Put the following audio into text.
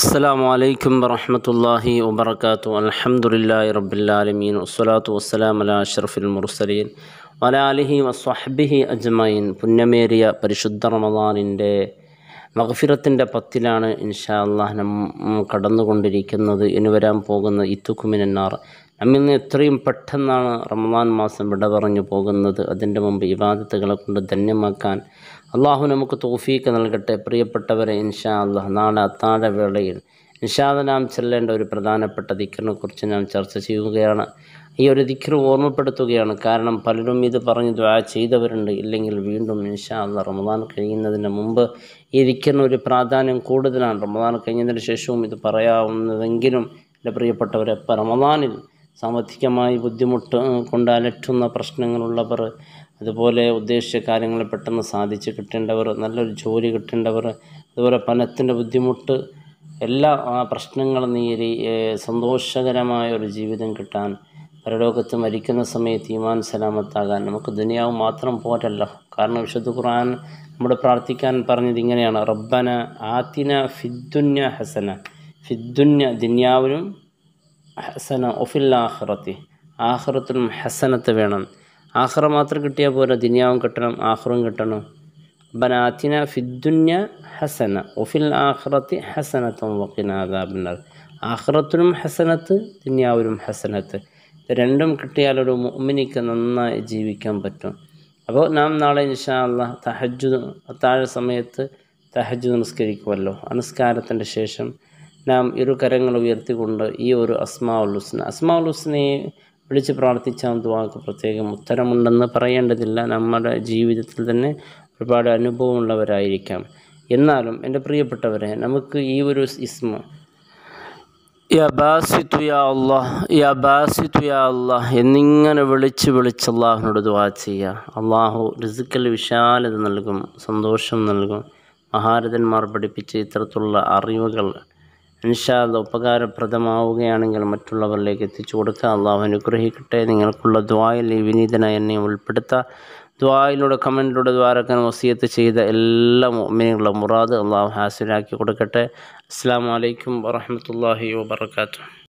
السلام عليكم ورحمة الله وبركاته الحمد لله رب العالمين والصلاة والسلام على أشرف المرسلين وعلى آله وصحبه أجمعين പുണ്യമേറിയ പരിശുദ്ധ റമദാനിൻ്റെ മഹഫിറത്തിൻ്റെ പത്തിലാണ് ഇൻഷാ അള്ളാഹ് നം കടന്നുകൊണ്ടിരിക്കുന്നത് ഇനി വരാൻ പോകുന്ന ഇത്തുക്കുമിനാർ നമ്മിൽ നിന്ന് എത്രയും പെട്ടെന്നാണ് റമദാൻ മാസം വിട പറഞ്ഞു പോകുന്നത് അതിൻ്റെ മുമ്പ് ഇവാദത്തുകളെ കൊണ്ട് ധന്യമാക്കാൻ അള്ളാഹു നമുക്ക് തോഫീക്ക് നൽകട്ടെ പ്രിയപ്പെട്ടവരെ ഇൻഷാ അള്ളാഹ് നാളെ അത്താഴവേളയിൽ നിഷാദ നാം ചെല്ലേണ്ട ഒരു പ്രധാനപ്പെട്ട ദിക്കറിനെക്കുറിച്ച് നാം ചർച്ച ചെയ്യുകയാണ് ഈ ഒരു ദിക്കർ ഓർമ്മപ്പെടുത്തുകയാണ് കാരണം പലരും ഇത് പറഞ്ഞ് ദ്വാ ചെയ്തവരുണ്ട് ഇല്ലെങ്കിൽ വീണ്ടും നിഷാദ റമദാൻ കഴിയുന്നതിന് മുമ്പ് ഈ ദിക്കറിന് ഒരു പ്രാധാന്യം കൂടുതലാണ് റമദാൻ കഴിഞ്ഞതിന് ശേഷവും ഇത് പറയാവുന്നതെങ്കിലും എൻ്റെ പ്രിയപ്പെട്ടവരെ റമദാനിൽ സാമ്പത്തികമായി ബുദ്ധിമുട്ട് കൊണ്ട് അലറ്റുന്ന പ്രശ്നങ്ങളുള്ളവർ അതുപോലെ ഉദ്ദേശിച്ച കാര്യങ്ങൾ പെട്ടെന്ന് സാധിച്ചു കിട്ടേണ്ടവർ നല്ലൊരു ജോലി കിട്ടേണ്ടവർ അതുപോലെ പണത്തിൻ്റെ ബുദ്ധിമുട്ട് എല്ലാ പ്രശ്നങ്ങളും നീരി സന്തോഷകരമായ ഒരു ജീവിതം കിട്ടാൻ പരലോകത്ത് മരിക്കുന്ന സമയത്ത് ഈമാൻ സലാമത്താകാൻ നമുക്ക് ദുനിയാവ് മാത്രം പോരല്ല കാരണം വിശുദ്ധ ഖുർആൻ നമ്മുടെ പ്രാർത്ഥിക്കാൻ പറഞ്ഞത് ഇങ്ങനെയാണ് റബ്ബന ആത്തിന ഫിദ്ദുന്യ ഹസന ഫിദ്ദുന്യ ദുന്യാവിനും ഹസന ഒഫിൽ ആഹ്റത്തി ആഹ്റത്തിനും ഹസനത്ത് വേണം ആഹ്റ മാത്രം കിട്ടിയാൽ പോരാ ദുന്യാവും കിട്ടണം ആഹ്റും കിട്ടണം ബനാത്തിന ഫിദ്ദുന്യ ഹസന ഒഫിൽ ആഹ്റത്ത് ഹസനത്തും വക്കിനാദാബിനാർ ആഹ്റത്തിനും ഹസനത്ത് ദുന്യാവിനും ഹസനത്ത് രണ്ടും കിട്ടിയാൽ ഒരു മുഅ്മിനിക്ക് നന്നായി ജീവിക്കാൻ പറ്റും അപ്പോൾ നാം നാളെ ഇൻഷാ അല്ലാ തഹജ്ജു താഴെ സമയത്ത് തഹജു നമസ്കരിക്കുമല്ലോ അനുസ്കാരത്തിൻ്റെ ശേഷം നാം ഇരു കരങ്ങൾ ഉയർത്തിക്കൊണ്ട് ഈ ഒരു അസ്മാഉൽ ഹുസ്ന അസ്മാഉൽ ഹുസ്നയെ വിളിച്ച് പ്രാർത്ഥിച്ചാൽ ദുവാക്ക് പ്രത്യേകം ഉത്തരമുണ്ടെന്ന് പറയേണ്ടതില്ല നമ്മുടെ ജീവിതത്തിൽ തന്നെ ഒരുപാട് അനുഭവമുള്ളവരായിരിക്കാം എന്നാലും എൻ്റെ പ്രിയപ്പെട്ടവരെ നമുക്ക് ഈ ഒരു ഇസ്മ യാ യാ യാ എന്നിങ്ങനെ വിളിച്ച് വിളിച്ച് അള്ളാഹുനോട് ദുവാ ചെയ്യുക അള്ളാഹു റിസിക്കൽ വിശാലത നൽകും സന്തോഷം നൽകും മഹാരഥന്മാർ പഠിപ്പിച്ച ഇത്തരത്തിലുള്ള അറിവുകൾ അനുഷാദ ഉപകാരപ്രദമാവുകയാണെങ്കിൽ മറ്റുള്ളവരിലേക്ക് എത്തിച്ചു കൊടുക്കുക അള്ളാഹു അനുഗ്രഹിക്കട്ടെ നിങ്ങൾക്കുള്ള ദ്വായിൽ ഈ വിനീതനായി എന്നെ ഉൾപ്പെടുത്തുക ദ്വായിലൂടെ കമൻറ്റിലൂടെ ദ്വാരക്കാൻ വസീയത്ത് ചെയ്ത എല്ലാ മോമിനികളുടെ മുറാദ് അള്ളാഹു ഹാസിലാക്കി കൊടുക്കട്ടെ അസ്സാം വലൈക്കും വാഹമത്തല്ലാഹി വാബർക്കാത്തു